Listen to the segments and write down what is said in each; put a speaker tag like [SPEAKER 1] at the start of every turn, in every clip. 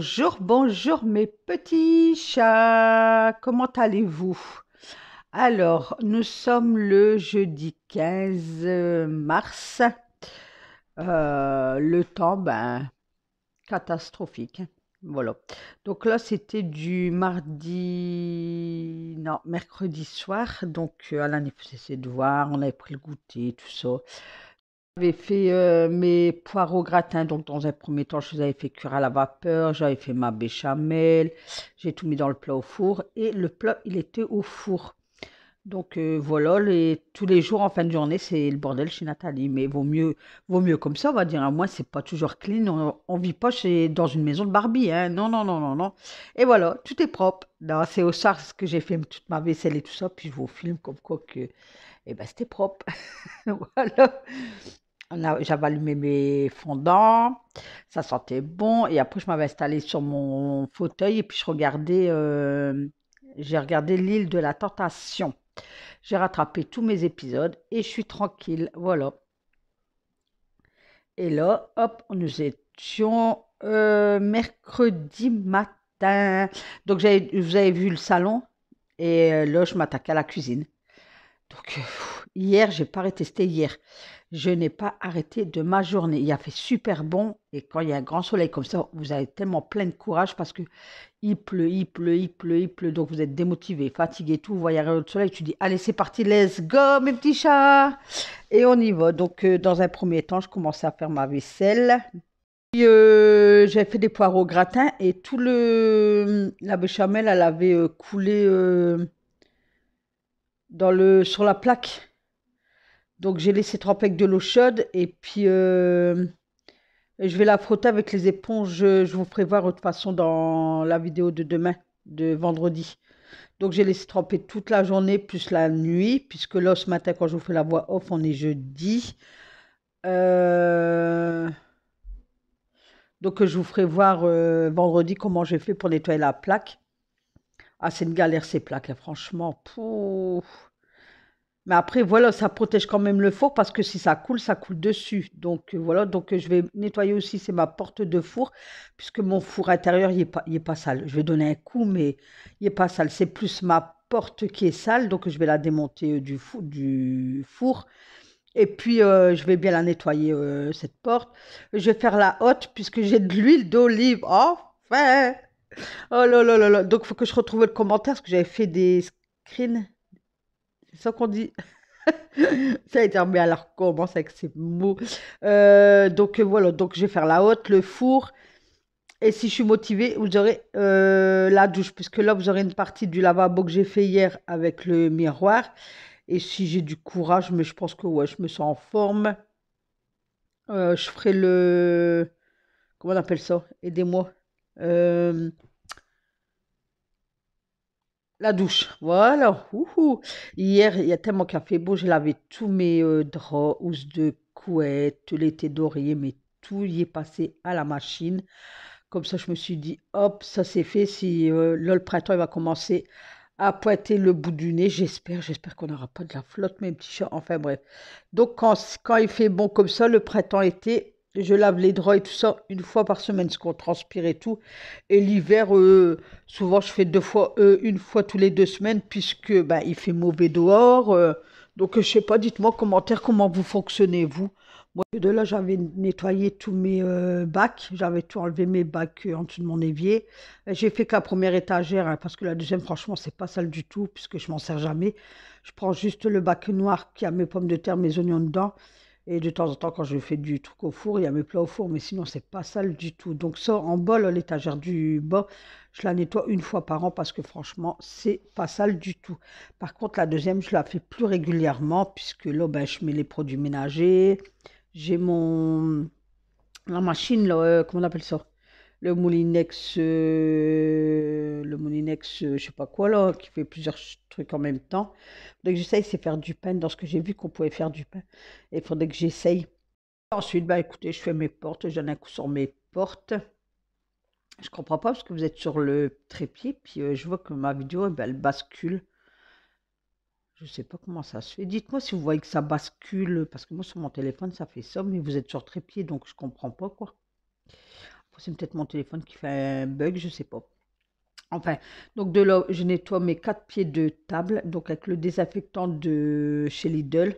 [SPEAKER 1] Bonjour, bonjour mes petits chats, comment allez-vous Alors, nous sommes le jeudi 15 euh, mars. Euh, le temps, ben, catastrophique. Hein. Voilà. Donc là, c'était du mardi, non, mercredi soir. Donc, Alain, euh, l'année faisait de voir, on avait pris le goûter, tout ça. J'avais fait euh, mes poireaux gratins, donc dans un premier temps, je les avais fait cuire à la vapeur, j'avais fait ma béchamel, j'ai tout mis dans le plat au four et le plat, il était au four. Donc euh, voilà, tous les jours en fin de journée, c'est le bordel chez Nathalie, mais vaut mieux, vaut mieux comme ça, on va dire. À hein. moi, c'est pas toujours clean, on, ne vit pas chez, dans une maison de Barbie, hein. Non, non, non, non, non. Et voilà, tout est propre. C'est au sars que j'ai fait toute ma vaisselle et tout ça, puis je vous filme comme quoi que, eh ben, c'était propre. voilà. J'avais allumé mes fondants, ça sentait bon. Et après, je m'avais installé sur mon fauteuil et puis je regardais, euh, j'ai regardé l'île de la tentation. J'ai rattrapé tous mes épisodes et je suis tranquille. Voilà. Et là, hop, nous étions euh, mercredi matin. Donc, vous avez vu le salon et euh, là, je m'attaque à la cuisine. Donc, hier, j'ai pas testé hier je n'ai pas arrêté de ma journée. Il a fait super bon et quand il y a un grand soleil comme ça, vous avez tellement plein de courage parce que il pleut, il pleut, il pleut, il pleut, donc vous êtes démotivé, fatigué, tout. Vous voyez un soleil, tu dis allez c'est parti, let's go mes petits chats et on y va. Donc euh, dans un premier temps, je commençais à faire ma vaisselle. Puis euh, j'avais fait des poireaux gratin et tout le la béchamel elle avait euh, coulé dans le sur la plaque donc j'ai laissé tremper avec de l'eau chaude et puis euh, je vais la frotter avec les éponges. Je vous ferai de toute façon dans la vidéo de demain, de vendredi. Donc j'ai laissé tremper toute la journée plus la nuit, puisque là ce matin quand je vous fais la voix off, on est jeudi. Euh, donc je vous ferai voir euh, vendredi comment j'ai fait pour nettoyer la plaque. Ah c'est une galère ces plaques, franchement. Pouf. Mais après, voilà, ça protège quand même le four parce que si ça coule, ça coule dessus. Donc euh, voilà, donc euh, je vais nettoyer aussi, c'est ma porte de four, puisque mon four intérieur, il n'est pas, pas sale. Je vais donner un coup, mais il n'est pas sale. C'est plus ma porte qui est sale, donc je vais la démonter euh, du, four, du four. Et puis, je vais bien la nettoyer, cette porte. Je vais faire la hotte, puisque j'ai de l'huile d'olive. Enfin Oh là là là là Donc, il faut que je retrouve le commentaire, parce que j'avais fait des screens c'est ça qu'on dit. ça a été mais alors commence avec ces mots. Euh, donc euh, voilà, donc je vais faire la haute, le four. Et si je suis motivée, vous aurez euh, la douche, puisque là, vous aurez une partie du lavabo que j'ai fait hier avec le miroir. Et si j'ai du courage, mais je pense que ouais, je me sens en forme. je ferai le... Comment on appelle ça Aidez-moi. La douche, voilà. Hier, il y a tellement qu'il a fait beau, je lavais tous mes euh, draps, housses de couette, l'été doré, mais tout y est passé à la machine. Comme ça, je me suis dit, hop, ça c'est fait. Si euh, le printemps, il va commencer à pointer le bout du nez, j'espère, j'espère qu'on n'aura pas de la flotte, mes petits chats. Enfin bref. Donc, quand, quand il fait bon comme ça, le printemps était je lave les draps et tout ça une fois par semaine, ce qu'on transpire et tout. Et l'hiver, euh, souvent, je fais deux fois, euh, une fois tous les deux semaines, puisque ben, il fait mauvais dehors. Euh. donc, je sais pas, dites-moi en commentaire comment vous fonctionnez, vous. Moi, de là, j'avais nettoyé tous mes bacs, j'avais tout enlevé mes bacs en dessous de mon évier. J'ai fait qu'à première étagère, hein, parce que la deuxième, franchement, c'est pas sale du tout, puisque je m'en sers jamais. Je prends juste le bac noir qui a mes pommes de terre, mes oignons dedans. Et de temps en temps, quand je fais du truc au four, il y a mes plats au four, mais sinon, c'est pas sale du tout. Donc, ça, en bol, l'étagère du bas, je la nettoie une fois par an parce que franchement, c'est pas sale du tout. Par contre, la deuxième, je la fais plus régulièrement puisque là, ben, je mets les produits ménagers. J'ai mon. La machine, euh, comment on appelle ça le Moulinex, euh, le Moulinex, euh, je sais pas quoi là, qui fait plusieurs trucs en même temps. Faudrait que j'essaye, c'est faire du pain. Dans ce que j'ai vu qu'on pouvait faire du pain, il faudrait que j'essaye. Ensuite, bah écoutez, je fais mes portes, j'en ai un coup sur mes portes. Je comprends pas parce que vous êtes sur le trépied, puis euh, je vois que ma vidéo, eh ben, elle bascule. Je sais pas comment ça se fait. Dites-moi si vous voyez que ça bascule, parce que moi sur mon téléphone ça fait ça, mais vous êtes sur trépied, donc je comprends pas quoi. C'est peut-être mon téléphone qui fait un bug, je sais pas. Enfin, donc de là, je nettoie mes quatre pieds de table, donc avec le désinfectant de chez Lidl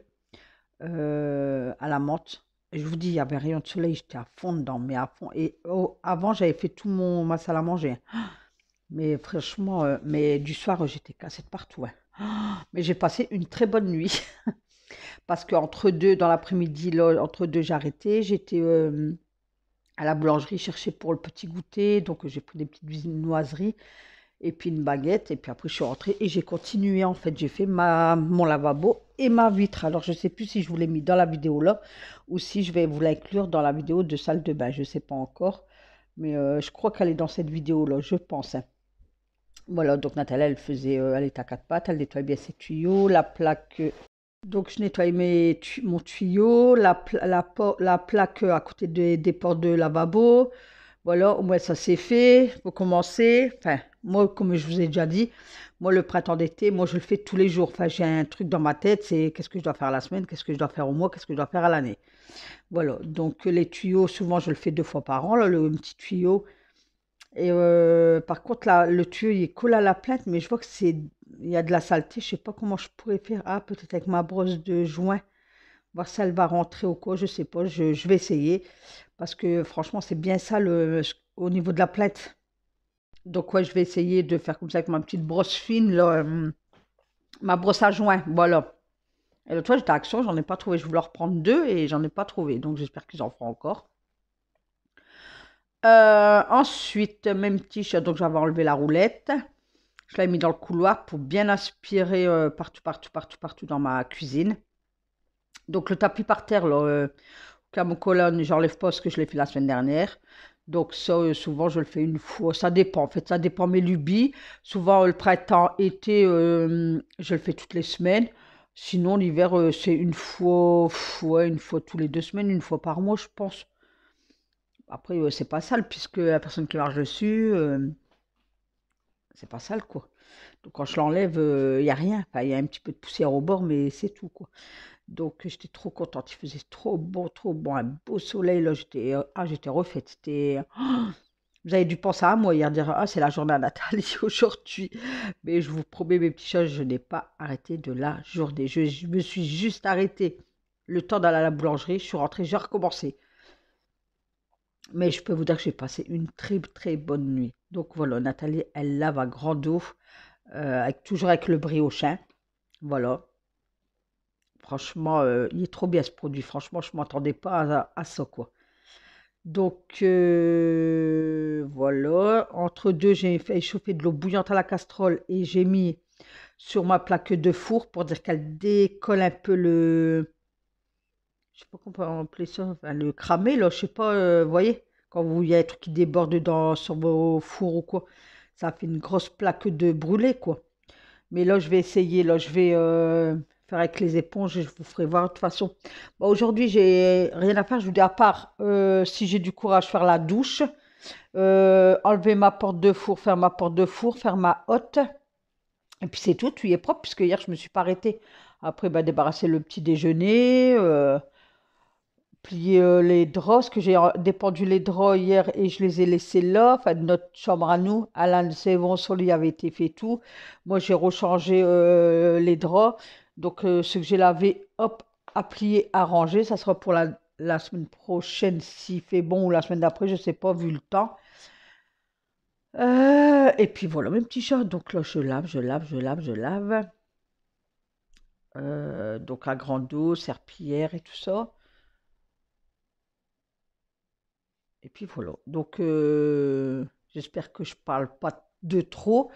[SPEAKER 1] euh, à la menthe. Je vous dis, il y avait un rayon de soleil, j'étais à fond dedans, mais à fond. Et avant, j'avais fait tout mon ma salle à manger. Mais franchement, euh, mais du soir, j'étais cassée de partout. Hein. Mais j'ai passé une très bonne nuit. Parce qu'entre deux, dans l'après-midi, entre deux, j'arrêtais. J'étais euh, à la boulangerie chercher pour le petit goûter. Donc euh, j'ai pris des petites noiseries et puis une baguette. Et puis après, je suis rentrée et j'ai continué. En fait, j'ai fait ma, mon lavabo et ma vitre. Alors, je ne sais plus si je vous l'ai mis dans la vidéo là ou si je vais vous l'inclure dans la vidéo de salle de bain. Je ne sais pas encore. Mais euh, je crois qu'elle est dans cette vidéo là, je pense. Hein. Voilà, donc Nathalie, elle faisait, euh, elle est à quatre pattes, elle nettoyait bien ses tuyaux, la plaque donc, je nettoie mes mon tuyau, la, la, la plaque à côté des, portes de lavabo. Voilà, au moins ça c'est fait. Pour commencer, enfin, moi, comme je vous ai déjà dit, moi, le printemps d'été, moi, je le fais tous les jours. Enfin, j'ai un truc dans ma tête, c'est qu'est-ce que je dois faire la semaine, qu'est-ce que je dois faire au mois, qu'est-ce que je dois faire à l'année. Voilà, donc les tuyaux, souvent, je le fais deux fois par an, le petit tuyau. Et euh, par contre, le tuyau, il est collé à la plainte, mais je vois que c'est il y a de la saleté. Je ne sais pas comment je pourrais faire. Ah, peut-être avec ma brosse de joint. Voir si elle va rentrer ou quoi. Je ne sais pas. Je, vais essayer. Parce que franchement, c'est bien ça le, euh, au niveau de la plainte. Donc, ouais, je vais essayer de faire comme ça avec ma petite brosse fine. Euh, ma brosse à joint. Voilà. Et l'autre fois, j'étais à Action. J'en ai pas trouvé. Je voulais en reprendre deux et j'en ai pas trouvé. Donc, j'espère qu'ils en feront encore. Euh, ensuite, même t-shirt, donc j'avais enlevé la roulette. Je l'ai mis dans le couloir pour bien aspirer euh, partout, partout, partout, partout dans ma cuisine. Donc le tapis par terre, le euh, colonne, j'enlève pas ce que je l'ai fait la semaine dernière. Donc ça, euh, souvent, je le fais une fois. Ça dépend, en fait, ça dépend mes lubies. Souvent, le printemps, été, euh, je le fais toutes les semaines. Sinon, l'hiver, c'est une fois, fois une fois tous les deux semaines, une fois par mois, je pense. Après, c'est pas sale, puisque la personne qui marche dessus, c'est pas sale, quoi. Donc, quand je l'enlève, il euh, y n'y a rien. Enfin, il y a un petit peu de poussière au bord, mais c'est tout, quoi. Donc, j'étais trop contente. Il faisait trop beau, trop bon. Un beau soleil, là, j'étais euh, ah, j'étais refaite. vous avez dû penser à moi hier, dire Ah, c'est la journée à Nathalie aujourd'hui. Mais je vous promets, mes petits choses je n'ai pas arrêté de la journée. Je, je, me suis juste arrêtée le temps d'aller à la boulangerie. Je suis rentrée, j'ai recommencé. Mais je peux vous dire que j'ai passé une très très bonne nuit. Donc voilà, Nathalie, elle lave à grande eau, avec, toujours avec le briochin. Voilà. Franchement, euh, il est trop bien ce produit. Franchement, je ne m'attendais pas à, ça, quoi. Donc, euh, voilà. Entre deux, j'ai fait chauffer de l'eau bouillante à la casserole et j'ai mis sur ma plaque de four pour dire qu'elle décolle un peu le, je sais pas comment on peut appeler ça, enfin, le cramer, là, je sais pas, euh, vous voyez, quand vous y a un qui déborde dans, sur vos fours ou quoi, ça fait une grosse plaque de brûlé, quoi. Mais là, je vais essayer, là, je vais euh, faire avec les éponges, je vous ferai voir de toute façon. Aujourd'hui, Aujourd'hui, j'ai rien à faire, je vous dis, à part, euh, si j'ai du courage, faire la douche, enlever ma porte de four, faire ma porte de four, faire ma hotte, et puis c'est tout, tu y est propre, puisque hier, je me suis pas arrêtée. Après, bah, débarrasser le petit déjeuner, plié euh, les draps, parce que j'ai euh, dépendu les draps hier et je les ai laissés là, enfin notre chambre à nous. Alain c'est bon, ça avait été fait tout. Moi j'ai rechangé euh, les draps, donc ce que j'ai lavé, hop, à plier, à ranger. Ça sera pour la, semaine prochaine s'il fait bon ou la semaine d'après, je sais pas vu le temps. et puis voilà mes petits chats. Donc là je lave, je lave, je lave, je lave. donc à grande eau, serpillière et tout ça. Et puis voilà. Donc, euh, j'espère que je parle pas de trop.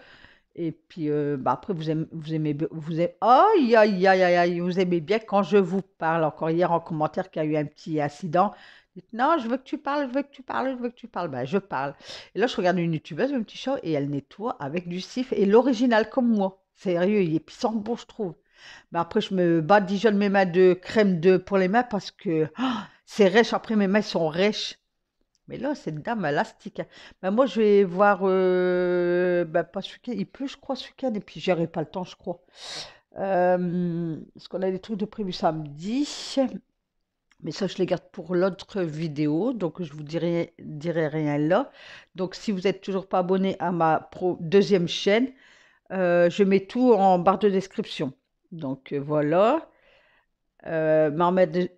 [SPEAKER 1] Et puis, euh, bah, après, vous aimez, vous aimez, vous vous aimez bien quand je vous parle. Encore hier, en commentaire, qu'il y a eu un petit accident. non, je veux que tu parles, je veux que tu parles, je veux que tu parles. Ben, je parle. Et là, je regarde une youtubeuse, un petit chat, et elle nettoie avec du sif. Et l'original, comme moi. Sérieux, il est puissant bon, je trouve. Mais après, je me badigeonne mes mains de crème de, pour les mains parce que oh, c'est rêche. Après, mes mains sont rêches. Mais là, cette dame, élastique. Hein. Bah, moi, je vais voir. Euh, bah, pas ce Il pleut, je crois, ce week Et puis, j'aurai pas le temps, je crois. parce qu'on a des trucs de prévu samedi. Mais ça, je les garde pour l'autre vidéo. Donc, je vous dirai, rien là. Donc, si vous n'êtes toujours pas abonné à ma deuxième chaîne, euh, je mets tout en barre de description. Donc, euh, voilà. Euh,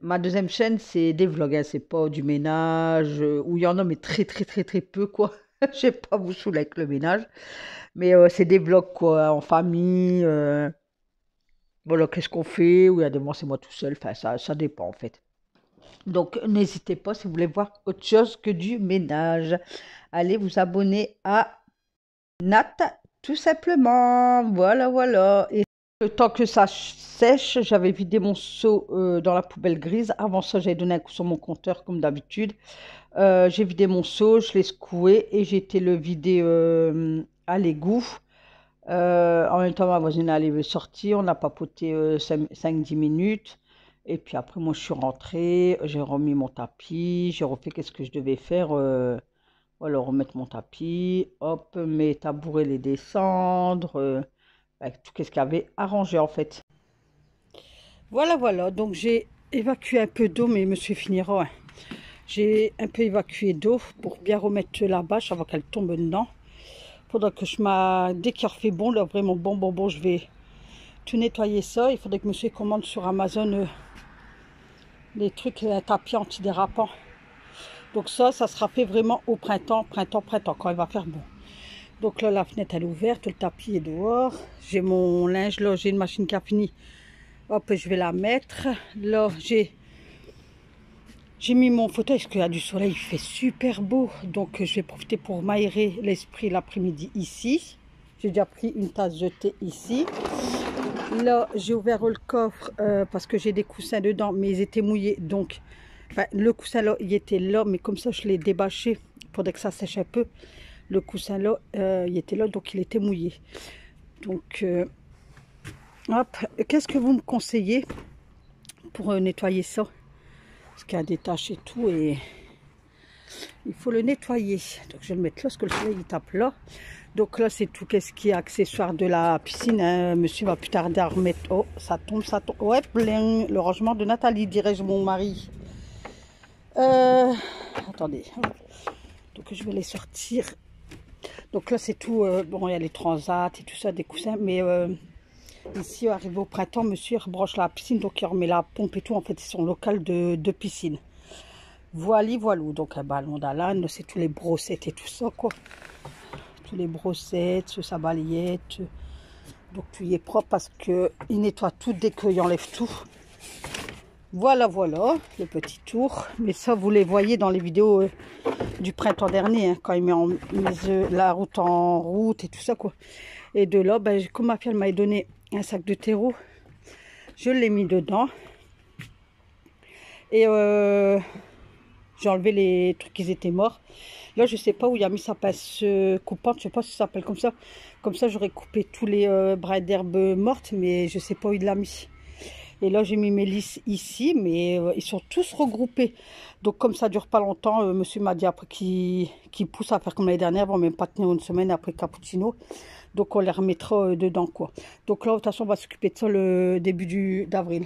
[SPEAKER 1] ma, deuxième chaîne, c'est des vlogs, hein, c'est pas du ménage, euh, où il y en a, mais très, très, très, très peu, quoi. Je vais pas vous saouler avec le ménage, mais euh, c'est des vlogs, quoi, en famille. voilà, qu'est-ce qu'on fait Ou il y a des moments, c'est moi tout seul, enfin, ça, ça dépend, en fait. Donc, n'hésitez pas, si vous voulez voir autre chose que du ménage, allez vous abonner à Nat, tout simplement. Voilà, voilà. Euh, tant que ça sèche, j'avais vidé mon seau euh, dans la poubelle grise. Avant ça, j'avais donné un coup sur mon compteur comme d'habitude. Euh, j'ai vidé mon seau, je l'ai secoué et j'ai été le vider à l'égout. en même temps, ma voisine allait sortir. sortir, on a papoté 5-10 minutes. Et puis après, moi, je suis rentrée, j'ai remis mon tapis, j'ai refait qu'est-ce que je devais faire. voilà, remettre mon tapis, hop, mes tabourets, les descendre tout ce qu'il avait arrangé en fait. Voilà, voilà. Donc j'ai évacué un peu d'eau, mais Monsieur finira. J'ai un peu évacué d'eau pour bien remettre la bâche avant qu'elle tombe dedans. Faudra que je m'a dès qu'il refait bon, là vraiment bon, bon, bon, je vais tout nettoyer ça. Il faudrait que Monsieur commande sur Amazon les euh, trucs euh, un tapis antidérapant. Donc ça, ça sera fait vraiment au printemps, printemps, printemps, quand il va faire bon. Donc là, la fenêtre, elle est ouverte, le tapis est dehors. J'ai mon linge, là, j'ai une machine qui a fini. Hop, je vais la mettre. Là, j'ai... J'ai mis mon fauteuil parce qu'il y a du soleil, il fait super beau. Donc je vais profiter pour m'aérer l'esprit l'après-midi ici. J'ai déjà pris une tasse de thé ici. Là, j'ai ouvert le coffre euh, parce que j'ai des coussins dedans, mais ils étaient mouillés. Donc, le coussin là, il était là, mais comme ça, je l'ai débâché pour que ça sèche un peu le coussin là, euh, il était là, donc il était mouillé. Donc, euh, hop, qu'est-ce que vous me conseillez pour euh, nettoyer ça Parce qu'il y a des taches et tout, et il faut le nettoyer. Donc, je vais le mettre là, parce que le soleil, il tape là. Donc là, c'est tout qu'est-ce qui est accessoire de la piscine. Hein. Monsieur va plus tarder à remettre. Oh, ça tombe, ça tombe. Ouais, plein. Le rangement de Nathalie, dirais-je mon mari. attendez. Donc, je vais les sortir. Donc là, c'est tout. Euh, bon, il y a les transats et tout ça, des coussins. Mais euh, ici, arrivé au printemps, monsieur rebranche la piscine. Donc il remet la pompe et tout. En fait, c'est son local de, piscine. Voilà, voilà. Donc un ballon d'Alan, c'est tous les brossettes et tout ça, quoi. Tous les brossettes, sa balayette. Donc tout y es propre parce qu'il nettoie tout dès qu'il enlève tout. Voilà, voilà, le petit tour. Mais ça, vous les voyez dans les vidéos euh, du printemps dernier, hein, quand il met, en, euh, la route en route et tout ça, quoi. Et de là, ben, comme ma fille, m'avait donné un sac de terreau, je l'ai mis dedans. Et euh, j'ai enlevé les trucs qui étaient morts. Là, je sais pas où il a mis sa pince coupante, je sais pas si ça s'appelle comme ça. Comme ça, j'aurais coupé tous les brins d'herbe mortes, mais je sais pas où il l'a mis. Et là, j'ai mis mes lisses ici, mais euh, ils sont tous regroupés. Donc, comme ça ne dure pas longtemps, euh, monsieur m'a dit après qui pousse à faire comme l'année dernière. Ils vont même pas tenir une semaine après cappuccino. Donc, on les remettra euh, dedans, quoi. Donc là, de toute façon, on va s'occuper de ça le début d'avril.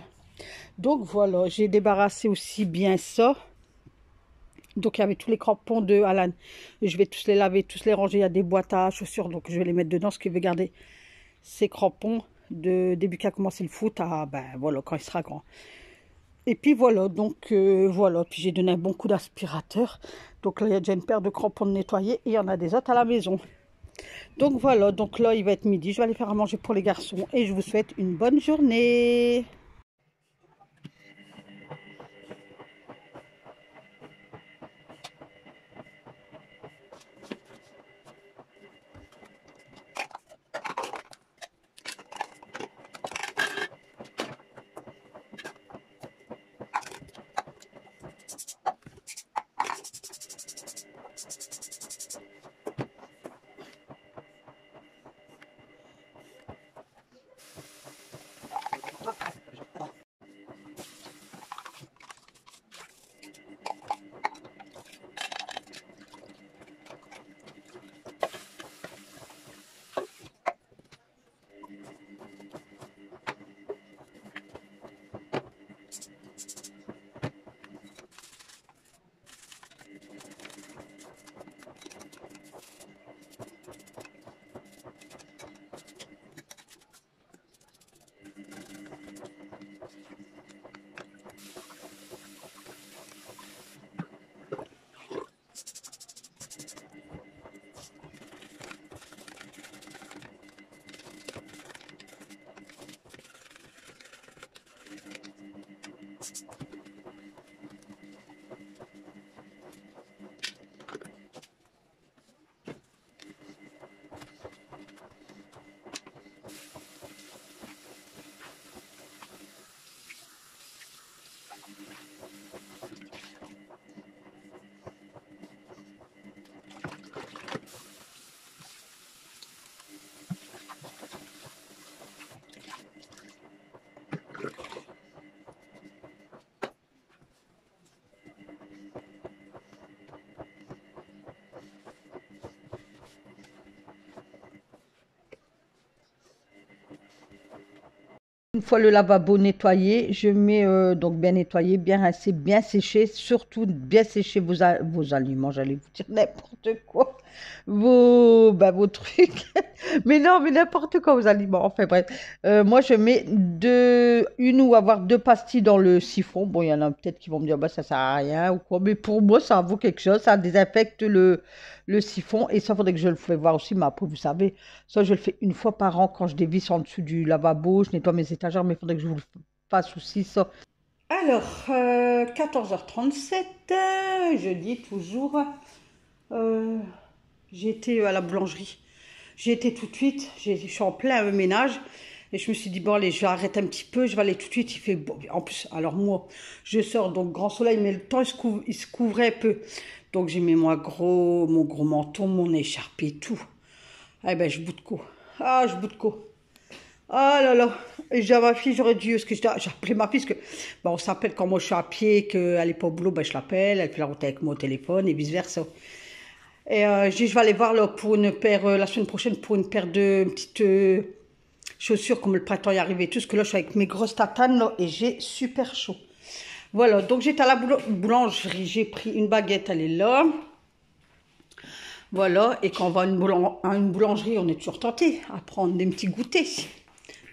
[SPEAKER 1] Donc, voilà, j'ai débarrassé aussi bien ça. Donc, il y avait tous les crampons de Alan. Je vais tous les laver, tous les ranger. Il y a des boîtes à chaussures, donc je vais les mettre dedans. Ce qui veut garder ces crampons de, début qu'il a commencé le foot à, ah, ben voilà, quand il sera grand. Et puis voilà, donc euh, voilà, puis j'ai donné un bon coup d'aspirateur. Donc là, il y a déjà une paire de crampons de nettoyer et il y en a des autres à la maison. Donc voilà, donc là, il va être midi. Je vais aller faire à manger pour les garçons et je vous souhaite une bonne journée. Une fois le lavabo nettoyé, je mets euh, donc bien nettoyé, bien rincé, bien séché, surtout bien séché vos, aliments, j'allais vous dire n'importe quoi, vos, ben, vos trucs. Mais non, mais n'importe quoi aux aliments. Enfin bref, euh, moi je mets deux, une ou avoir deux pastilles dans le siphon. Bon, il y en a peut-être qui vont me dire bah ça sert à rien ou quoi, mais pour moi ça vaut quelque chose. Ça désinfecte le, siphon et ça il faudrait que je le fasse voir aussi. ma peau, vous savez, ça je le fais une fois par an quand je dévisse en dessous du lavabo, je nettoie mes étagères, mais il faudrait que je vous le fasse aussi ça. Alors, 14h37, euh, euh, je dis toujours, j'étais à la boulangerie. J'ai été tout de suite, je suis en plein euh, ménage. Et je me suis dit, bon, allez, arrêter un petit peu, je vais aller tout de suite. Il fait beau. En plus, alors moi, je sors, donc grand soleil, mais le temps, il se, couvrait peu. Donc j'ai mis moi gros, mon gros menton, mon écharpe et tout. Eh ben, je bout de cou. Ah, je bout de cou. Ah là là. Et j'ai ma fille, j'aurais dû, ce que j'ai appelé ma fille, parce que, on s'appelle quand moi je suis à pied, qu'elle n'est pas au boulot, ben, je l'appelle, elle fait la route avec moi au téléphone et vice versa. Et euh, je vais aller voir pour une paire, euh, la semaine prochaine pour une paire de petites euh, chaussures comme le printemps y arrivé. Tout ce que là, je suis avec mes grosses tatanes et j'ai super chaud. Voilà, donc j'étais à la boulangerie, j'ai pris une baguette, elle est là. Voilà, et quand on va à une, boulangerie, on est toujours tenté à prendre des petits goûters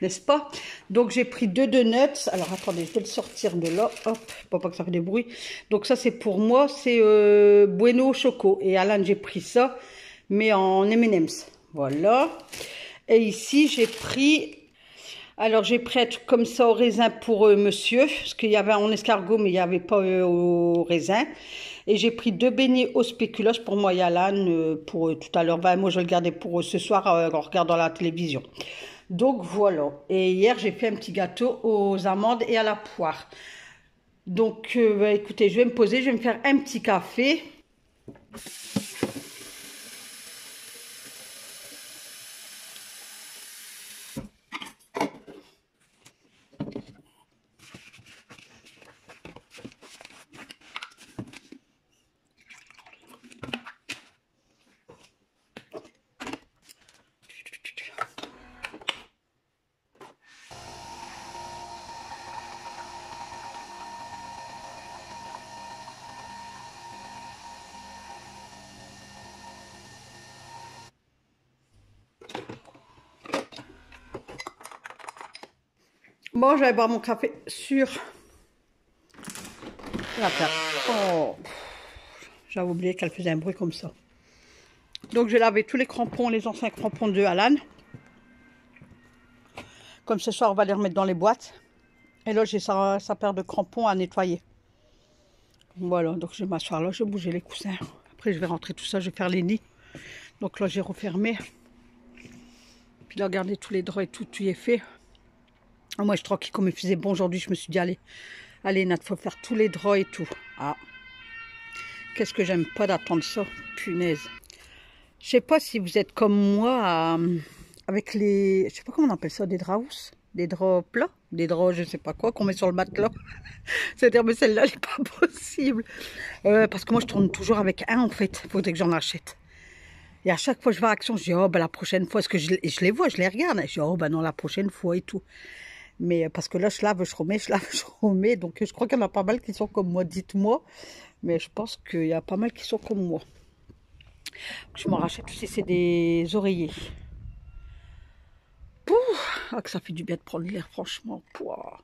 [SPEAKER 1] n'est-ce pas Donc j'ai pris deux donuts. Alors attendez, je vais le sortir de là, hop, pour pas que ça fait des bruits. Donc ça c'est pour moi, c'est euh, Bueno Choco. Et Alan, j'ai pris ça, mais en M&M's. Voilà. Et ici, j'ai pris... Alors j'ai pris comme ça au raisin pour euh, monsieur, parce qu'il y avait en escargot, mais il n'y avait pas euh, au raisin. Et j'ai pris deux beignets au spéculoos pour moi et Alan, pour tout à l'heure. Ben, moi, je le garder pour ce soir en regardant la télévision. Donc voilà. Et hier, j'ai fait un petit gâteau aux amandes et à la poire. Donc euh, bah, écoutez, je vais me poser, je vais me faire un petit café. Bon, je boire mon café sur la terre. Oh, j'avais oublié qu'elle faisait un bruit comme ça. Donc, j'ai lavé tous les crampons, les anciens crampons de Alan. Comme ce soir, on va les remettre dans les boîtes. Et là, j'ai sa, paire de crampons à nettoyer. Voilà, donc je vais m'asseoir là, je vais bouger les coussins. Après, je vais rentrer tout ça, je vais faire les nids. Donc là, j'ai refermé. Puis là, regardez, tous les droits et tout, tout y est fait. Ah, moi, je crois qu'il me faisait bon aujourd'hui. Je me suis dit, allez, allez, faut faire tous les draps et tout. Ah, qu'est-ce que j'aime pas d'attendre ça, punaise. Je sais pas si vous êtes comme moi euh, avec les, je sais pas comment on appelle ça, des draps des draps plats, des draps je sais pas quoi qu'on met sur le matelas. C'est-à-dire, mais celle-là, elle n'est pas possible. Euh, parce que moi, je tourne toujours avec un, en fait. Il faudrait que j'en achète. Et à chaque fois que je vais à Action, je dis, oh, ben la prochaine fois, est-ce que je, les vois, je les regarde. je dis, oh, ben non, la prochaine fois et tout. Mais euh, parce que là, je lave, je remets, je lave, je remets. Donc je crois qu'il y en a pas mal qui sont comme moi, dites-moi. Mais je pense qu'il y a pas mal qui sont comme moi. Je m'en rachète aussi. c'est des oreillers. Pouh ah, que ça fait du bien de prendre l'air, franchement. Pouah.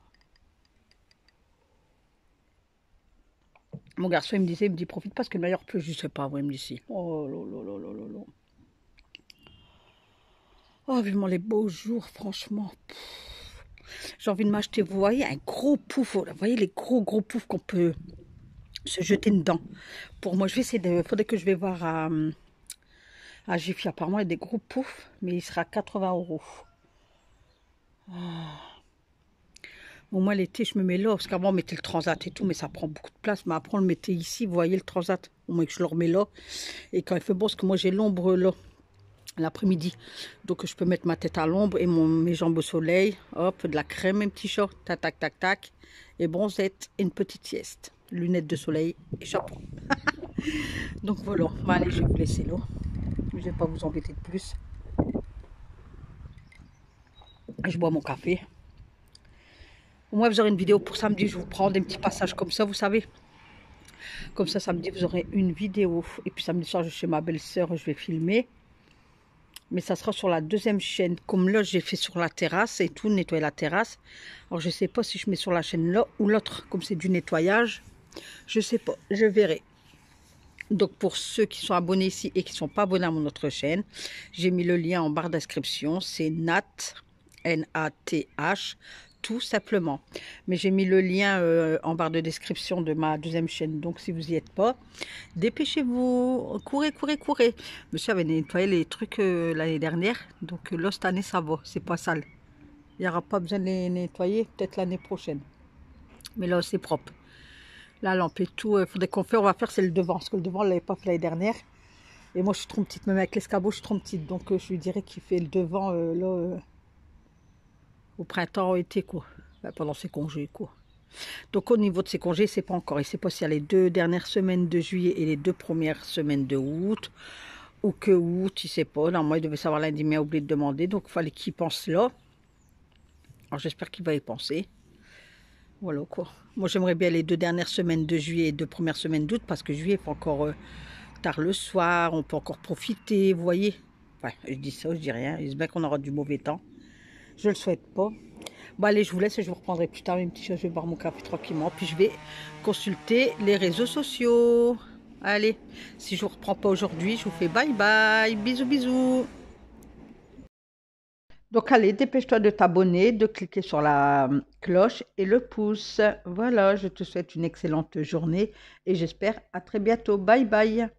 [SPEAKER 1] Mon garçon, il me disait, il me dit, profite parce que le meilleur plus, je sais pas, ouais, il me dit si. Oh là là là. Oh, vivement les beaux jours, franchement. J'ai envie de m'acheter, vous voyez, un gros pouf. Vous voyez les gros, gros poufs qu'on peut se jeter dedans. Pour moi, je vais essayer de... faudrait que je vais voir à, euh, à Jiffy. Apparemment, il y a des gros poufs, mais il sera à 80 euros. Ah. Au moins, l'été, je me mets là. Parce qu'avant, on mettait le transat et tout, mais ça prend beaucoup de place. Mais après, on le mettait ici, vous voyez, le transat. Au moins que je le remets là. Et quand il fait beau, parce que moi, j'ai l'ombre là l'après-midi. Donc je peux mettre ma tête à l'ombre et mon, mes jambes au soleil. Hop, de la crème, un petit short, tac, tac, tac, tac. Et bronzette et une petite sieste. Lunettes de soleil et chapeau. Donc voilà, allez, je vais vous laisser l'eau. Je ne vais pas vous embêter de plus. Je bois mon café. Au moins, vous aurez une vidéo pour samedi. Je vous prends des petits passages comme ça, vous savez. Comme ça, samedi, vous aurez une vidéo. Et puis samedi soir, je suis chez ma belle-sœur, je vais filmer mais ça sera sur la deuxième chaîne. Comme là, j'ai fait sur la terrasse et tout, nettoyer la terrasse. Alors, je ne sais pas si je mets sur la chaîne là ou l'autre, comme c'est du nettoyage. Je ne sais pas, je verrai. Donc, pour ceux qui sont abonnés ici et qui ne sont pas abonnés à mon autre chaîne, j'ai mis le lien en barre d'inscription. C'est Nat, N-A-T-H, tout simplement. Mais j'ai mis le lien euh, en barre de description de ma deuxième chaîne, donc si vous n'y êtes pas, dépêchez-vous, courez, courez, courez. Monsieur avait nettoyé les trucs euh, l'année dernière, donc euh, là cette année ça va, c'est pas sale. Il n'y aura pas besoin de les nettoyer, peut-être l'année prochaine. Mais là c'est propre. La lampe et tout, il faudrait qu'on fasse on va faire c'est le devant, parce que le devant on l'avait pas fait l'année dernière. Et moi je suis trop petite, même avec l'escabeau je suis trop petite, donc je lui dirais qu'il fait le devant là au printemps, été, quoi. Ben, pendant ses congés, quoi. Donc au niveau de ses congés, c'est pas encore. Il sait pas s'il y a les deux dernières semaines de juillet et les deux premières semaines de août. Ou que août, il sait pas. moi, il devait savoir lundi, mais il a oublié de demander. Donc il fallait qu'il pense là. Alors j'espère qu'il va y penser. Voilà quoi. Moi j'aimerais bien les deux dernières semaines de juillet et deux premières semaines d'août parce que juillet pas encore euh, tard le soir, on peut encore profiter, vous voyez. je dis ça, je dis rien. Il se bien qu'on aura du mauvais temps. Je le souhaite pas. Bon, allez, je vous laisse et je vous reprendrai plus tard Je vais boire mon café tranquillement. Puis je vais consulter les réseaux sociaux. Allez, si je vous reprends pas aujourd'hui, je vous fais bye bye. Bisous, bisous. Donc allez, dépêche-toi de t'abonner, de cliquer sur la euh, cloche et le pouce. Voilà, je te souhaite une excellente journée et j'espère à très bientôt. Bye bye.